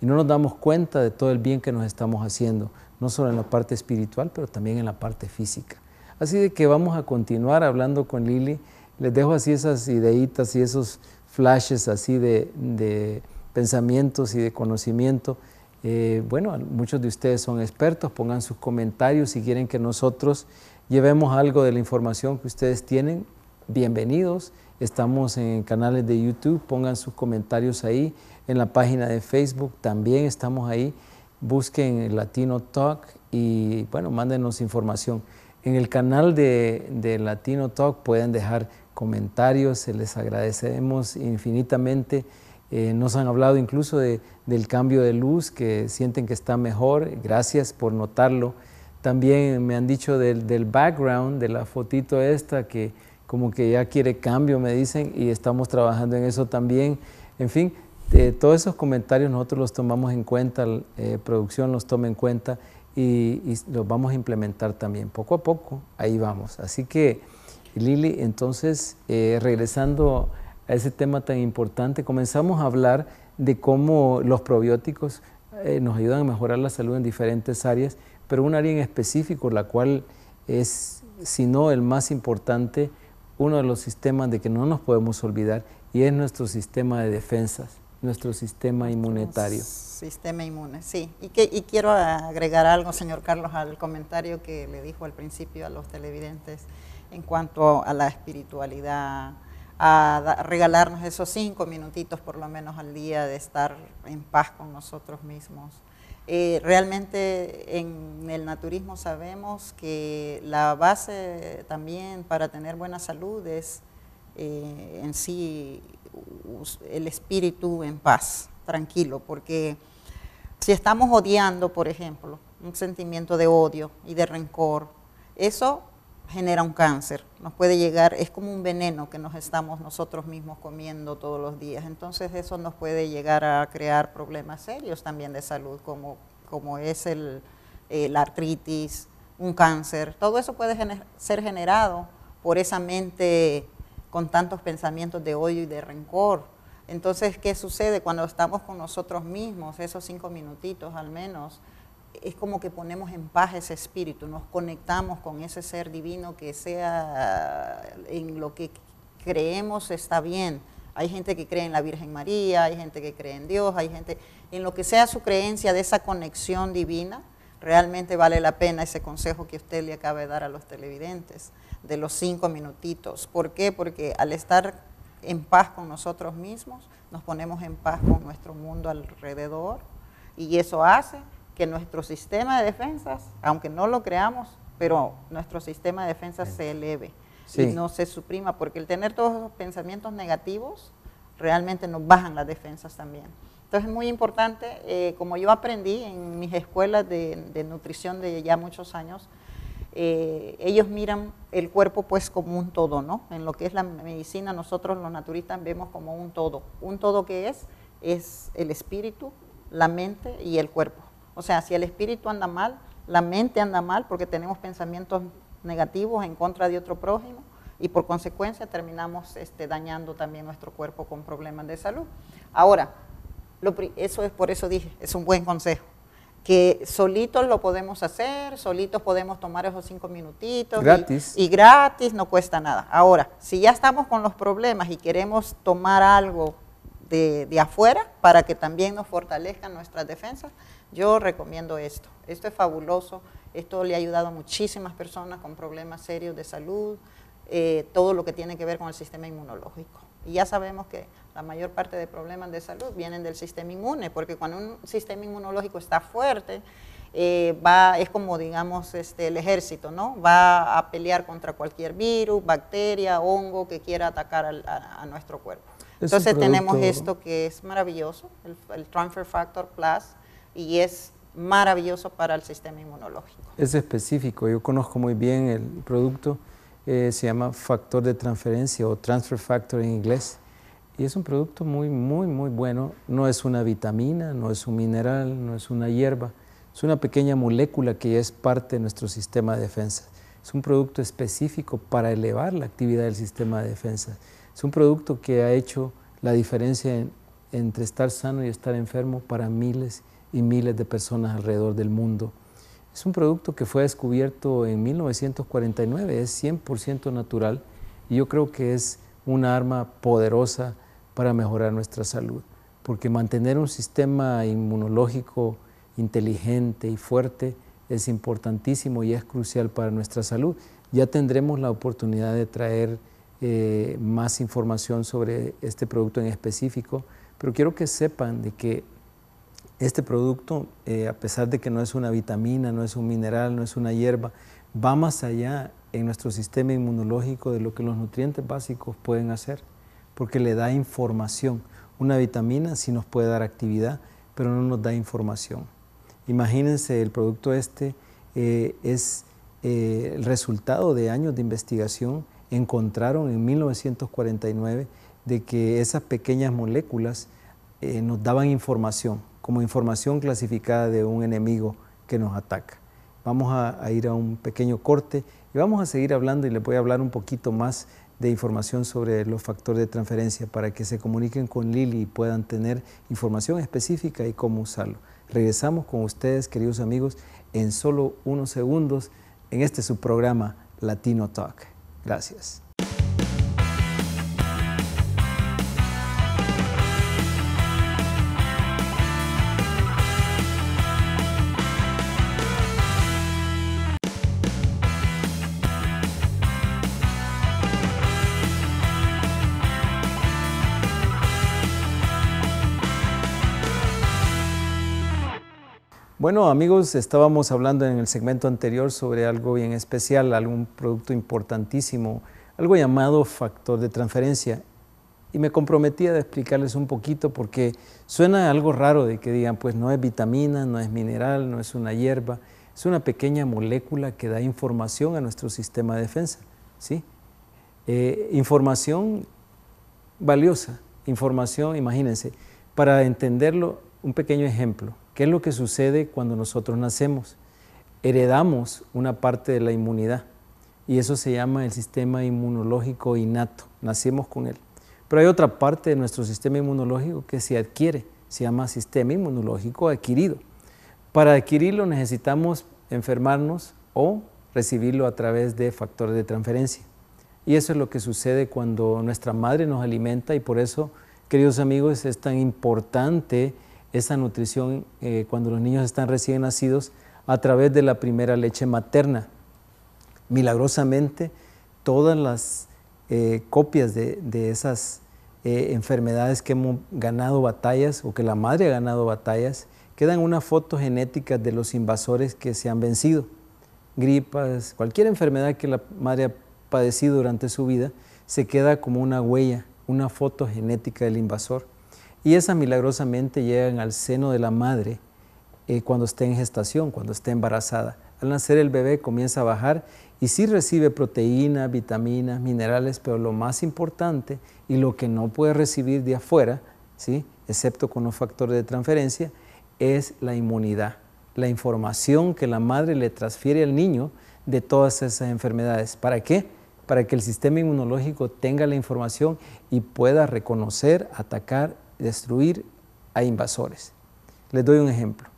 y no nos damos cuenta de todo el bien que nos estamos haciendo, no solo en la parte espiritual, pero también en la parte física. Así de que vamos a continuar hablando con Lili les dejo así esas ideitas y esos flashes así de, pensamientos y de conocimiento. Eh, bueno, muchos de ustedes son expertos, pongan sus comentarios si quieren que nosotros llevemos algo de la información que ustedes tienen. Bienvenidos, estamos en canales de YouTube, pongan sus comentarios ahí, en la página de Facebook también estamos ahí, busquen Latino Talk y bueno, mándenos información. En el canal de, de Latino Talk pueden dejar comentarios, se les agradecemos infinitamente. Eh, nos han hablado incluso del cambio de luz, que sienten que está mejor. Gracias por notarlo. También me han dicho del, background, de la fotito esta, que como que ya quiere cambio, me dicen, y estamos trabajando en eso también. En fin, eh, todos esos comentarios nosotros los tomamos en cuenta, eh, producción los toma en cuenta y, los vamos a implementar también. Poco a poco, ahí vamos. Así que Lili, entonces, eh, regresando a ese tema tan importante, comenzamos a hablar de cómo los probióticos eh, nos ayudan a mejorar la salud en diferentes áreas, pero un área en específico, la cual es, si no el más importante, uno de los sistemas de que no nos podemos olvidar, y es nuestro sistema de defensas, nuestro sistema inmunitario. Sistema inmune, sí. Y, que, y quiero agregar algo, señor Carlos, al comentario que le dijo al principio a los televidentes en cuanto a la espiritualidad, a regalarnos esos cinco minutitos por lo menos al día de estar en paz con nosotros mismos. Eh, realmente en el naturismo sabemos que la base también para tener buena salud es eh, en sí el espíritu en paz, tranquilo, porque si estamos odiando, por ejemplo, un sentimiento de odio y de rencor, eso genera un cáncer, nos puede llegar, es como un veneno que nos estamos nosotros mismos comiendo todos los días, entonces eso nos puede llegar a crear problemas serios también de salud, como, es el, eh, la artritis, un cáncer, todo eso puede ser generado por esa mente con tantos pensamientos de odio y de rencor. Entonces, ¿qué sucede cuando estamos con nosotros mismos, esos cinco minutitos al menos? es como que ponemos en paz ese espíritu, nos conectamos con ese ser divino que sea en lo que creemos está bien. Hay gente que cree en la Virgen María, hay gente que cree en Dios, hay gente, en lo que sea su creencia de esa conexión divina, realmente vale la pena ese consejo que usted le acaba de dar a los televidentes, de los cinco minutitos. ¿Por qué? Porque al estar en paz con nosotros mismos, nos ponemos en paz con nuestro mundo alrededor y eso hace que nuestro sistema de defensas, aunque no lo creamos, pero nuestro sistema de defensas se eleve y no se suprima, porque el tener todos esos pensamientos negativos realmente nos bajan las defensas también. Entonces es muy importante, eh, como yo aprendí en mis escuelas de, nutrición de ya muchos años, eh, ellos miran el cuerpo pues como un todo, ¿no? En lo que es la medicina nosotros los naturistas vemos como un todo. Un todo que es, es el espíritu, la mente y el cuerpo. O sea, si el espíritu anda mal, la mente anda mal porque tenemos pensamientos negativos en contra de otro prójimo y por consecuencia terminamos este, dañando también nuestro cuerpo con problemas de salud. Ahora, lo, eso es por eso dije, es un buen consejo que solitos lo podemos hacer, solitos podemos tomar esos cinco minutitos. Gratis. y, gratis, no cuesta nada. Ahora, si ya estamos con los problemas y queremos tomar algo de, afuera para que también nos fortalezcan nuestras defensas, yo recomiendo esto. Esto es fabuloso, esto le ha ayudado a muchísimas personas con problemas serios de salud, eh, todo lo que tiene que ver con el sistema inmunológico. Y ya sabemos que la mayor parte de problemas de salud vienen del sistema inmune, porque cuando un sistema inmunológico está fuerte, eh, va, es como digamos este, el ejército, ¿no? Va a pelear contra cualquier virus, bacteria, hongo que quiera atacar a nuestro cuerpo. Entonces tenemos esto que es maravilloso, el, Transfer Factor Plus, y es maravilloso para el sistema inmunológico. Es específico, yo conozco muy bien el producto, eh, se llama factor de transferencia o transfer factor en inglés, y es un producto muy, muy, muy bueno. No es una vitamina, no es un mineral, no es una hierba, es una pequeña molécula que es parte de nuestro sistema de defensa. Es un producto específico para elevar la actividad del sistema de defensa. Es un producto que ha hecho la diferencia entre estar sano y estar enfermo para miles y miles de personas alrededor del mundo. Es un producto que fue descubierto en 1949, es 100% natural y yo creo que es una arma poderosa para mejorar nuestra salud, porque mantener un sistema inmunológico inteligente y fuerte es importantísimo y es crucial para nuestra salud. Ya tendremos la oportunidad de traer eh, más información sobre este producto en específico, pero quiero que sepan de que este producto, eh, a pesar de que no es una vitamina, no es un mineral, no es una hierba, va más allá en nuestro sistema inmunológico de lo que los nutrientes básicos pueden hacer, porque le da información. Una vitamina sí nos puede dar actividad, pero no nos da información. Imagínense, el producto este eh, es el resultado de años de investigación encontraron en 1949 de que esas pequeñas moléculas eh, nos daban información, como información clasificada de un enemigo que nos ataca. Vamos a, ir a un pequeño corte y vamos a seguir hablando y le voy a hablar un poquito más de información sobre los factores de transferencia para que se comuniquen con Lili y puedan tener información específica y cómo usarlo. Regresamos con ustedes, queridos amigos, en solo unos segundos en este subprograma Latino Talk. Gracias. Bueno, amigos, estábamos hablando en el segmento anterior sobre algo bien especial, algún producto importantísimo, algo llamado factor de transferencia. Y me comprometía a explicarles un poquito porque suena algo raro de que digan, pues no es vitamina, no es mineral, no es una hierba, es una pequeña molécula que da información a nuestro sistema de defensa, ¿sí? Eh, información valiosa, información, imagínense, para entenderlo, un pequeño ejemplo ¿Qué es lo que sucede cuando nosotros nacemos? Heredamos una parte de la inmunidad y eso se llama el sistema inmunológico innato, nacemos con él. Pero hay otra parte de nuestro sistema inmunológico que se adquiere, se llama sistema inmunológico adquirido. Para adquirirlo necesitamos enfermarnos o recibirlo a través de factores de transferencia. Y eso es lo que sucede cuando nuestra madre nos alimenta y por eso, queridos amigos, es tan importante esa nutrición eh, cuando los niños están recién nacidos a través de la primera leche materna. Milagrosamente, todas las eh, copias de, esas eh, enfermedades que hemos ganado batallas o que la madre ha ganado batallas, quedan una foto genética de los invasores que se han vencido. Gripas, cualquier enfermedad que la madre ha padecido durante su vida, se queda como una huella, una foto genética del invasor. Y esas milagrosamente llegan al seno de la madre eh, cuando está en gestación, cuando está embarazada. Al nacer el bebé comienza a bajar y sí recibe proteínas, vitaminas, minerales, pero lo más importante y lo que no puede recibir de afuera, ¿sí? excepto con un factor de transferencia, es la inmunidad, la información que la madre le transfiere al niño de todas esas enfermedades. ¿Para qué? Para que el sistema inmunológico tenga la información y pueda reconocer, atacar destruir a invasores. Les doy un ejemplo.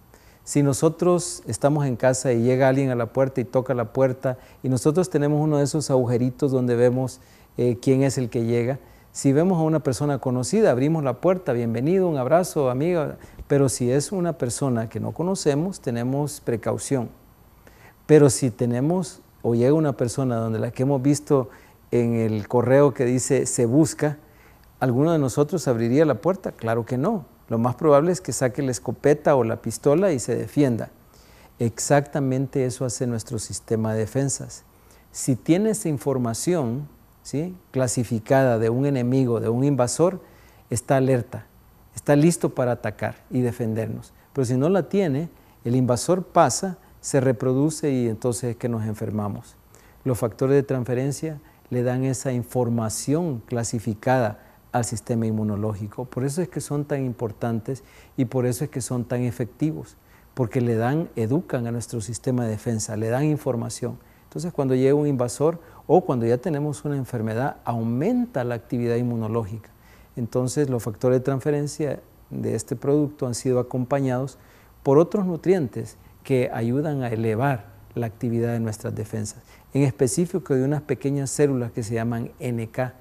Si nosotros estamos en casa y llega alguien a la puerta y toca la puerta y nosotros tenemos uno de esos agujeritos donde vemos eh, quién es el que llega, si vemos a una persona conocida, abrimos la puerta, bienvenido, un abrazo, amiga, pero si es una persona que no conocemos, tenemos precaución. Pero si tenemos o llega una persona donde la que hemos visto en el correo que dice se busca, ¿Alguno de nosotros abriría la puerta? Claro que no. Lo más probable es que saque la escopeta o la pistola y se defienda. Exactamente eso hace nuestro sistema de defensas. Si tiene esa información ¿sí? clasificada de un enemigo, de un invasor, está alerta, está listo para atacar y defendernos. Pero si no la tiene, el invasor pasa, se reproduce y entonces es que nos enfermamos. Los factores de transferencia le dan esa información clasificada al sistema inmunológico. Por eso es que son tan importantes y por eso es que son tan efectivos, porque le dan, educan a nuestro sistema de defensa, le dan información. Entonces cuando llega un invasor o cuando ya tenemos una enfermedad, aumenta la actividad inmunológica. Entonces los factores de transferencia de este producto han sido acompañados por otros nutrientes que ayudan a elevar la actividad de nuestras defensas, en específico de unas pequeñas células que se llaman NK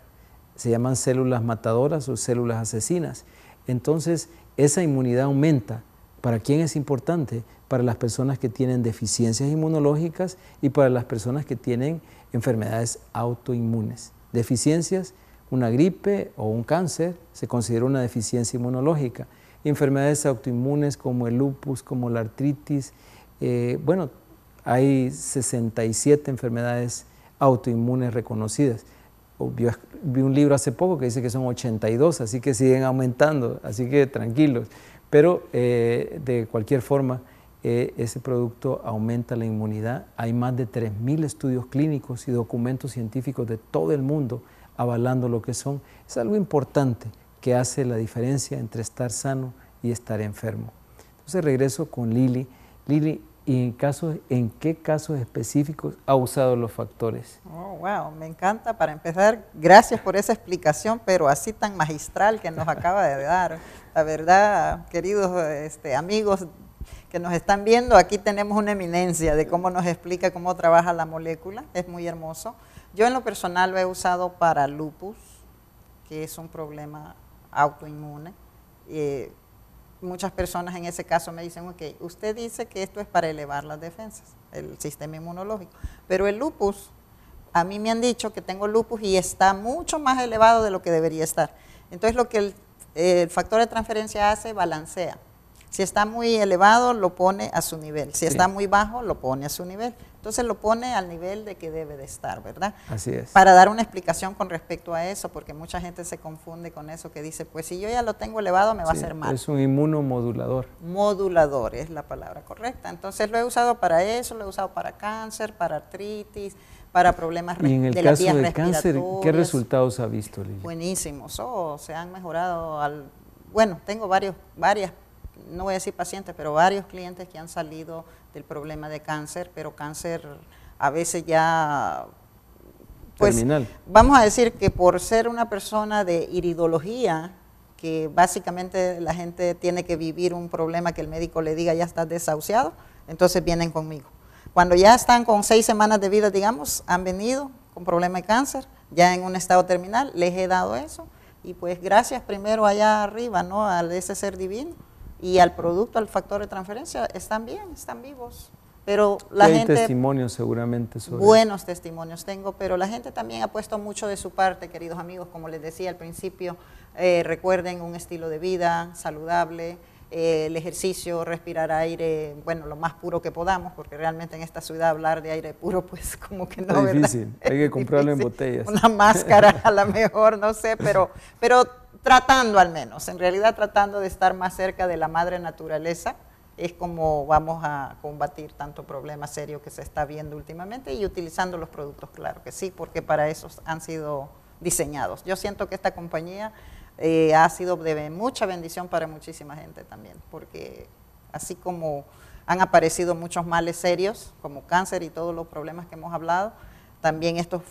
se llaman células matadoras o células asesinas. Entonces, esa inmunidad aumenta. ¿Para quién es importante? Para las personas que tienen deficiencias inmunológicas y para las personas que tienen enfermedades autoinmunes. Deficiencias, una gripe o un cáncer se considera una deficiencia inmunológica. Enfermedades autoinmunes como el lupus, como la artritis, eh, bueno, hay 67 enfermedades autoinmunes reconocidas. Yo vi un libro hace poco que dice que son 82, así que siguen aumentando, así que tranquilos. Pero eh, de cualquier forma, eh, ese producto aumenta la inmunidad. Hay más de 3.000 estudios clínicos y documentos científicos de todo el mundo avalando lo que son. Es algo importante que hace la diferencia entre estar sano y estar enfermo. Entonces regreso con Lili. Lili, y en, en qué casos específicos ha usado los factores. Oh, wow, me encanta. Para empezar, gracias por esa explicación, pero así tan magistral que nos acaba de dar. La verdad, queridos este, amigos que nos están viendo, aquí tenemos una eminencia de cómo nos explica cómo trabaja la molécula. Es muy hermoso. Yo en lo personal lo he usado para lupus, que es un problema autoinmune. Eh, muchas personas en ese caso me dicen, ok, usted dice que esto es para elevar las defensas, el sistema inmunológico, pero el lupus, a mí me han dicho que tengo lupus y está mucho más elevado de lo que debería estar. Entonces lo que el, factor de transferencia hace, balancea. Si está muy elevado, lo pone a su nivel. Si está muy bajo, lo pone a su nivel. Entonces lo pone al nivel de que debe de estar, ¿verdad? Así es. Para dar una explicación con respecto a eso, porque mucha gente se confunde con eso que dice, pues si yo ya lo tengo elevado me va a hacer mal. Es un inmunomodulador. Modulador es la palabra correcta. Entonces lo he usado para eso, lo he usado para cáncer, para artritis, para problemas y en el de caso cáncer, ¿qué resultados ha visto, Lili? Buenísimos, o se han mejorado al bueno, tengo varios, varias no voy a decir pacientes, pero varios clientes que han salido del problema de cáncer, pero cáncer a veces ya... Pues, Vamos a decir que por ser una persona de iridología, que básicamente la gente tiene que vivir un problema que el médico le diga ya está desahuciado, entonces vienen conmigo. Cuando ya están con seis semanas de vida, digamos, han venido con problema de cáncer, ya en un estado terminal, les he dado eso, y pues gracias primero allá arriba, ¿no? A ese ser divino y al producto, al factor de transferencia, están bien, están vivos. Pero la gente, testimonios seguramente sobre Buenos testimonios tengo, pero la gente también ha puesto mucho de su parte, queridos amigos, como les decía al principio, eh, recuerden un estilo de vida saludable, eh, el ejercicio, respirar aire, bueno, lo más puro que podamos, porque realmente en esta ciudad hablar de aire puro, [laughs] pues como que no. Es difícil, hay que comprarlo en [laughs] botellas. Una máscara a lo mejor, no sé, pero, [laughs] pero tratando al menos, en realidad tratando de estar más cerca de la madre naturaleza es como vamos a combatir tanto problema serio que se está viendo últimamente y utilizando los productos, claro que sí, porque para eso han sido diseñados. Yo siento que esta compañía eh, ha sido de mucha bendición para muchísima gente también, porque así como han aparecido muchos males serios, como cáncer y todos los problemas que hemos hablado, también estos,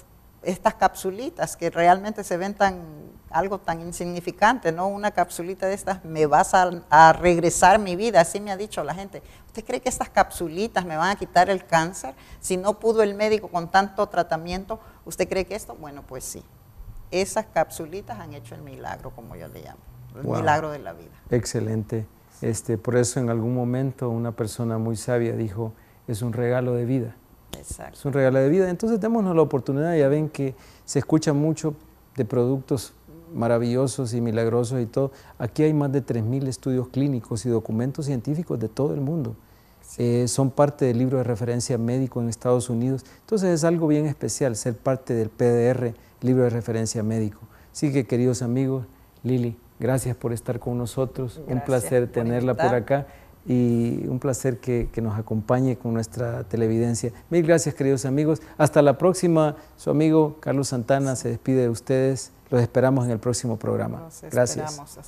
estas capsulitas que realmente se ven tan algo tan insignificante, ¿no? Una capsulita de estas me vas a regresar mi vida, así me ha dicho la gente. ¿Usted cree que estas capsulitas me van a quitar el cáncer? Si no pudo el médico con tanto tratamiento, ¿usted cree que esto? Bueno, pues sí esas capsulitas han hecho el milagro, como yo le llamo, el milagro de la vida. Excelente. Este, por eso en algún momento una persona muy sabia dijo, es un regalo de vida. Exacto. Es un regalo de vida. Entonces démonos la oportunidad, ya ven que se escucha mucho de productos maravillosos y milagrosos y todo. Aquí hay más de 3.000 estudios clínicos y documentos científicos de todo el mundo. Eh, son parte del libro de referencia médico en Estados Unidos. Entonces es algo bien especial ser parte del PDR libro de referencia médico. Así que, queridos amigos, Lili, gracias por estar con nosotros. un placer tenerla por, acá y un placer que, nos acompañe con nuestra televidencia. Mil gracias, queridos amigos. Hasta la próxima. Su amigo Carlos Santana se despide de ustedes. Los esperamos en el próximo programa. gracias.